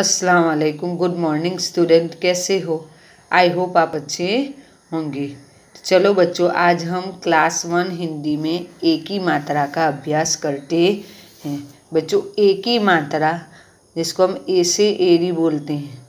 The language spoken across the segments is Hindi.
अस्सलाम वालेकुम गुड मॉर्निंग स्टूडेंट कैसे हो आई होप आप अच्छे होंगे चलो बच्चों आज हम क्लास वन हिंदी में एक ही मात्रा का अभ्यास करते हैं बच्चों एक ही मात्रा जिसको हम ए से एरी बोलते हैं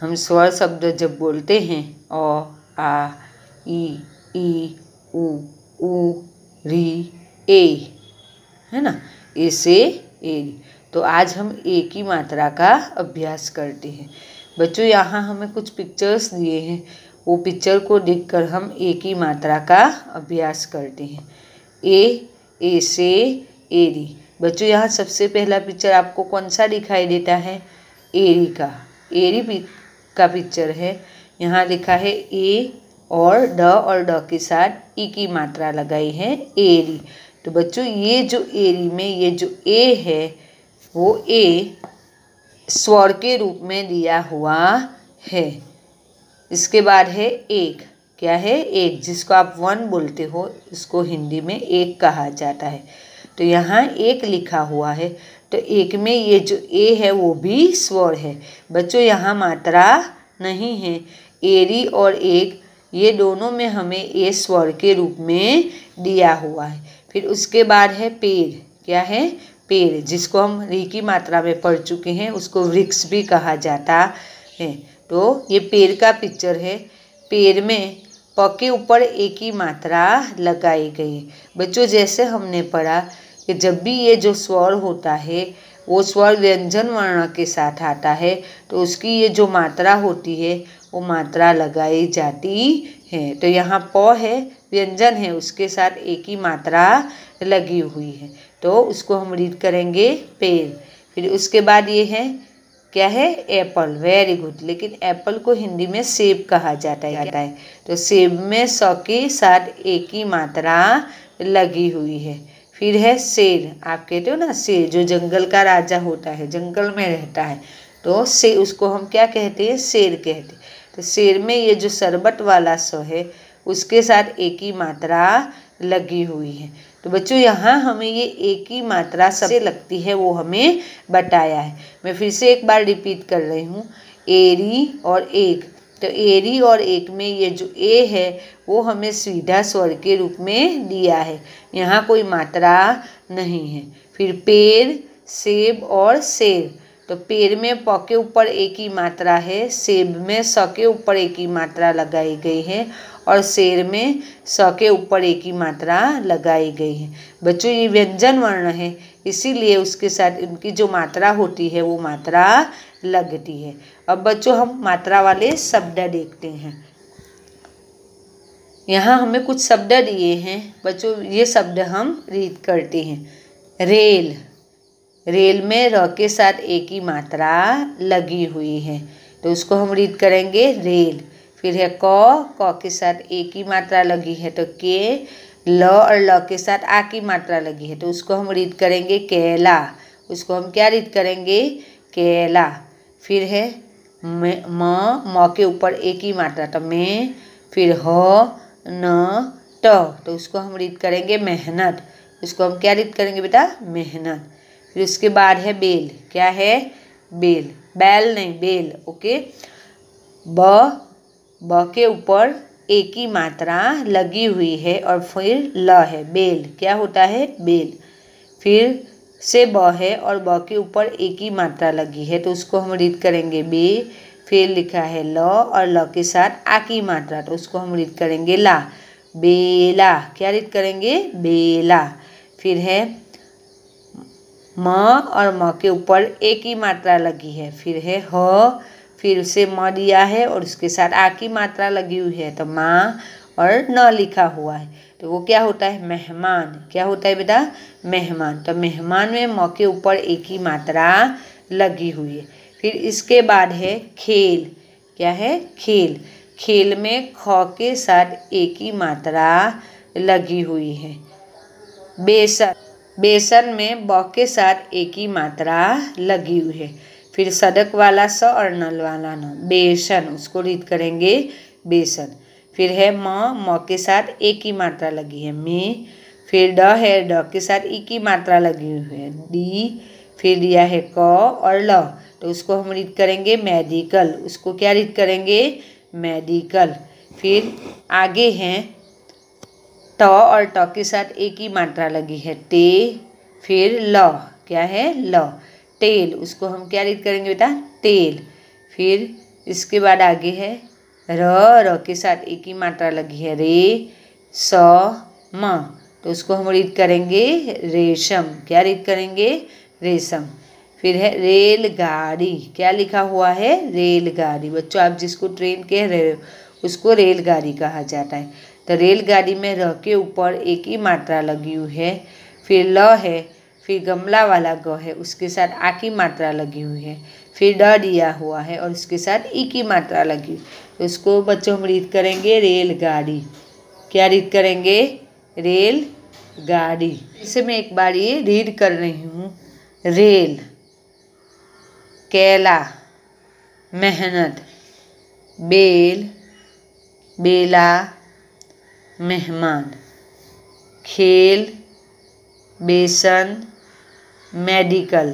हम स्वर शब्द जब बोलते हैं अ आ ई ई उ ऊ री ए है ना ए से एरी तो आज हम एक ही मात्रा का अभ्यास करते हैं बच्चों यहाँ हमें कुछ पिक्चर्स दिए हैं वो पिक्चर को देखकर हम एक ही मात्रा का अभ्यास करते हैं ए ए से एरी बच्चों यहाँ सबसे पहला पिक्चर आपको कौन सा दिखाई देता है एरी का एरी का पिक्चर है यहाँ लिखा है ए और ड और ड के साथ ई की मात्रा लगाई है एरी तो बच्चों ये जो एरी में ये जो ए है वो ए स्वर के रूप में दिया हुआ है इसके बाद है एक क्या है एक जिसको आप वन बोलते हो इसको हिंदी में एक कहा जाता है तो यहाँ एक लिखा हुआ है तो एक में ये जो ए है वो भी स्वर है बच्चों यहाँ मात्रा नहीं है एरी और एक ये दोनों में हमें ए स्वर के रूप में दिया हुआ है फिर उसके बाद है पेड़ क्या है पेड़ जिसको हम री की मात्रा में पढ़ चुके हैं उसको वृक्ष भी कहा जाता है तो ये पेड़ का पिक्चर है पेड़ में प के ऊपर एक ही मात्रा लगाई गई बच्चों जैसे हमने पढ़ा कि जब भी ये जो स्वर होता है वो स्वर व्यंजन वर्ण के साथ आता है तो उसकी ये जो मात्रा होती है वो मात्रा लगाई जाती है तो यहाँ प है व्यंजन है उसके साथ एक ही मात्रा लगी हुई है तो उसको हम रीड करेंगे पेड़ फिर उसके बाद ये है क्या है एप्पल वेरी गुड लेकिन एप्पल को हिंदी में सेब कहा जाता है तो सेब में सौ के साथ एक ही मात्रा लगी हुई है फिर है शेर आप कहते हो ना शेर जो जंगल का राजा होता है जंगल में रहता है तो से उसको हम क्या कहते हैं शेर कहते हैं तो शेर में ये जो शरबत वाला सौ है उसके साथ एक ही मात्रा लगी हुई है तो बच्चों यहाँ हमें ये एक ही मात्रा सबसे लगती है वो हमें बताया है मैं फिर से एक बार रिपीट कर रही हूँ एरी और एक तो एरी और एक में ये जो ए है वो हमें सीधा स्वर के रूप में दिया है यहाँ कोई मात्रा नहीं है फिर पेड़ सेब और सेब तो पेड़ में प के ऊपर एक ही मात्रा है सेब में स के ऊपर एक ही मात्रा लगाई गई है और शेर में स के ऊपर एक ही मात्रा लगाई गई है बच्चों ये व्यंजन वर्ण है इसीलिए उसके साथ उनकी जो मात्रा होती है वो मात्रा लगती है अब बच्चों हम मात्रा वाले शब्द देखते हैं यहाँ हमें कुछ शब्द दिए हैं बच्चों ये शब्द हम रीत करते हैं रेल रेल में र के साथ एक ही मात्रा लगी हुई है तो उसको हम रीत करेंगे रेल फिर है क क के साथ ए की मात्रा लगी है तो के ल और ल के साथ आ की मात्रा लगी है तो उसको हम रीड करेंगे केला उसको हम क्या रीड करेंगे केला फिर है म म के ऊपर ए की मात्रा तो मैं फिर ह न ट तो उसको हम रीड करेंगे मेहनत उसको हम क्या रीड करेंगे बेटा मेहनत फिर उसके बाद है बेल क्या है बेल बैल नहीं बेल ओके ब ब के ऊपर ए की मात्रा लगी हुई है और फिर ल है बेल क्या होता है बेल फिर से ब है और ब के ऊपर ए की मात्रा लगी है तो उसको हम रीड करेंगे बे फिर लिखा है ल और ल के साथ आ की मात्रा तो उसको हम रीड करेंगे ला बेला क्या रीड करेंगे बेला फिर है म और म के ऊपर ए की मात्रा लगी है फिर है ह फिर उसे म दिया है और उसके साथ आ की मात्रा लगी हुई है तो माँ और न लिखा हुआ है तो वो क्या होता है मेहमान क्या होता है बेटा मेहमान तो मेहमान में म के ऊपर ए की मात्रा लगी हुई है फिर इसके बाद है खेल क्या है खेल खेल में ख के साथ ए की मात्रा लगी हुई है बेसन बेसन में ब के साथ ए की मात्रा लगी हुई है फिर सडक वाला स और नल वाला न बेसन उसको रीत करेंगे बेसन फिर है म म के साथ ए की मात्रा लगी है मे फिर ड है ड के साथ ई की मात्रा लगी हुई है डी फिर दिया है क और ल तो उसको हम रीत करेंगे मेडिकल उसको क्या रीत करेंगे मेडिकल फिर आगे हैं ट और ट के साथ ए की मात्रा लगी है टे फिर ल क्या है ल तेल उसको हम क्या रीड करेंगे बेटा तेल फिर इसके बाद आगे है र र के साथ एक ही मात्रा लगी है रे स म तो उसको हम रीड करेंगे रेशम क्या रीड करेंगे रेशम फिर है रेलगाड़ी क्या लिखा हुआ है रेलगाड़ी बच्चों आप जिसको ट्रेन कह रहे हो उसको रेलगाड़ी कहा जाता है तो रेलगाड़ी में र के ऊपर एक ही मात्रा लगी हुई है फिर ल है फिर गमला वाला ग है उसके साथ आ की मात्रा लगी हुई है फिर ड दिया हुआ है और उसके साथ ई की मात्रा लगी तो उसको बच्चों हम रीत करेंगे रेलगाड़ी क्या रीत करेंगे रेल गाड़ी इसे मैं एक बार ये रीड कर रही हूँ रेल केला मेहनत बेल बेला मेहमान खेल बेसन मेडिकल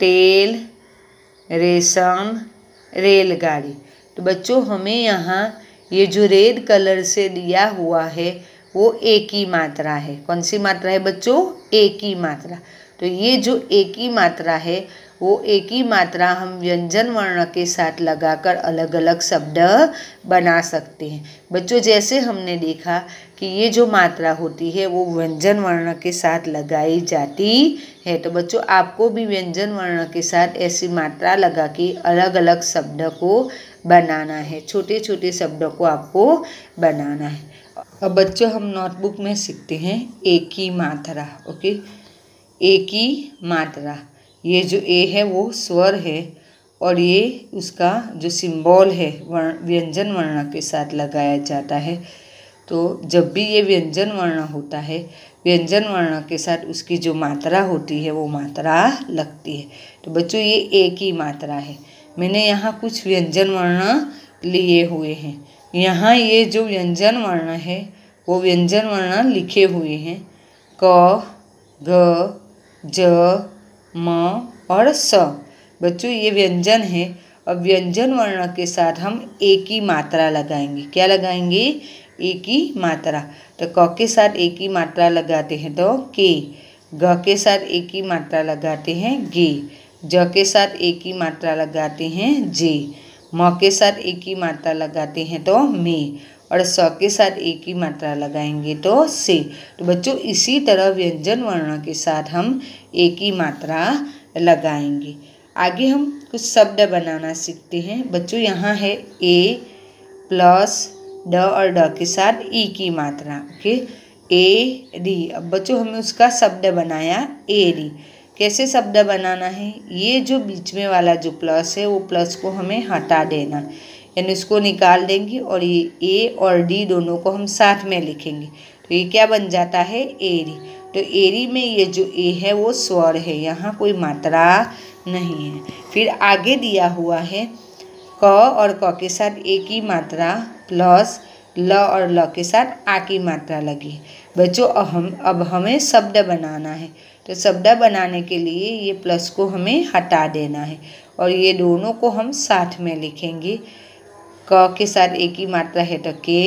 तेल रेशम रेलगाड़ी तो बच्चों हमें यहाँ ये जो रेड कलर से दिया हुआ है वो एक ही मात्रा है कौन सी मात्रा है बच्चों एक ही मात्रा तो ये जो एक ही मात्रा है वो एक ही मात्रा हम व्यंजन वर्ण के साथ लगाकर अलग अलग शब्द बना सकते हैं बच्चों जैसे हमने देखा कि ये जो मात्रा होती है वो व्यंजन वर्ण के साथ लगाई जाती है तो बच्चों आपको भी व्यंजन वर्ण के साथ ऐसी मात्रा लगा के अलग अलग शब्द को बनाना है छोटे छोटे शब्दों को आपको बनाना है अब बच्चों हम नोटबुक में सीखते हैं एक ही मात्रा ओके एक ही मात्रा ये जो ए है वो स्वर है और ये उसका जो सिंबल है वर्ण व्यंजन वर्ण के साथ लगाया जाता है तो जब भी ये व्यंजन वर्ण होता है व्यंजन वर्ण के साथ उसकी जो मात्रा होती है वो मात्रा लगती है तो बच्चों ये एक ही मात्रा है मैंने यहाँ कुछ व्यंजन वर्ण लिए हुए हैं यहाँ ये जो व्यंजन वर्ण है वो व्यंजन वर्ण लिखे हुए हैं क घ ज म और स बच्चों ये व्यंजन है अब व्यंजन वर्ण के साथ हम एक ही मात्रा लगाएंगे क्या लगाएंगे ए की मात्रा तो क के साथ ए की मात्रा लगाते हैं तो के ग के साथ ए की मात्रा लगाते हैं गे ज के साथ ए की मात्रा लगाते हैं जे म के साथ ए की मात्रा लगाते हैं तो मे और स के साथ ए की मात्रा लगाएंगे तो से तो बच्चों इसी तरह व्यंजन वर्ण के साथ हम ए की मात्रा लगाएंगे आगे हम कुछ शब्द बनाना सीखते हैं बच्चों यहाँ है ए प्लस ड और ड के साथ ई e की मात्रा ओके ए डी अब बच्चों हमें उसका शब्द बनाया ए री कैसे शब्द बनाना है ये जो बीच में वाला जो प्लस है वो प्लस को हमें हटा देना यानी उसको निकाल देंगे और ये ए और डी दोनों को हम साथ में लिखेंगे तो ये क्या बन जाता है एरी तो एरी में ये जो ए है वो स्वर है यहाँ कोई मात्रा नहीं है फिर आगे दिया हुआ है क और क के साथ ए की मात्रा प्लस ल और ल के साथ आ की मात्रा लगी है बच्चों अब हम अब हमें शब्द बनाना है तो शब्द बनाने के लिए ये प्लस को हमें हटा देना है और ये दोनों को हम साथ में लिखेंगे क के साथ ए की मात्रा है तो के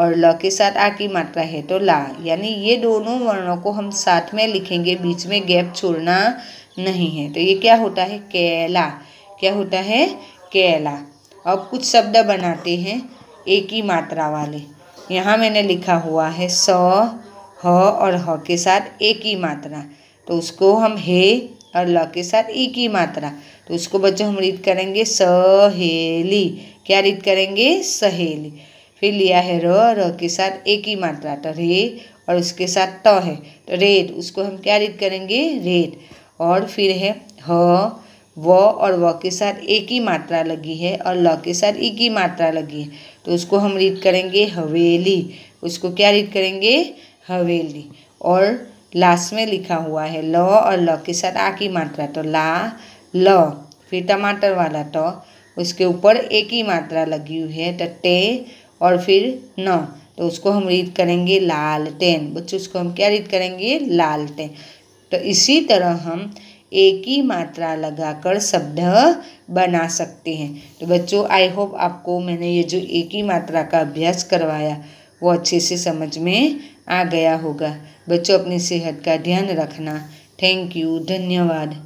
और ल के साथ आ की मात्रा है तो ला यानी ये दोनों वर्णों को हम साथ में लिखेंगे बीच में गैप छोड़ना नहीं है तो ये क्या होता है केला क्या होता है केला अब कुछ शब्द बनाते हैं एक ही मात्रा वाले यहाँ मैंने लिखा हुआ है स ह और ह के साथ एक ही मात्रा तो उसको हम हे और ल के साथ एक ही मात्रा तो उसको बच्चों हम रीत करेंगे सहेली क्या रीत करेंगे सहेली फिर लिया है र र के साथ एक ही मात्रा तो रे और उसके साथ त है तो रेड उसको हम क्या रीत करेंगे रेड और फिर है ह व और व के साथ एक ही मात्रा लगी है और ल के साथ एक ही मात्रा लगी है तो उसको हम रीड करेंगे हवेली उसको क्या रीड करेंगे हवेली और लास्ट में लिखा हुआ है ल और ल के साथ आ की मात्रा तो ला ल फिर टमाटर वाला ट तो, उसके ऊपर एक ही मात्रा लगी हुई है तो टे और फिर न तो उसको हम रीड करेंगे लालटेन बच्चों उसको हम क्या रीड करेंगे लालटेन तो इसी तरह हम एक ही मात्रा लगाकर शब्द बना सकते हैं तो बच्चों आई होप आपको मैंने ये जो एक ही मात्रा का अभ्यास करवाया वो अच्छे से समझ में आ गया होगा बच्चों अपनी सेहत का ध्यान रखना थैंक यू धन्यवाद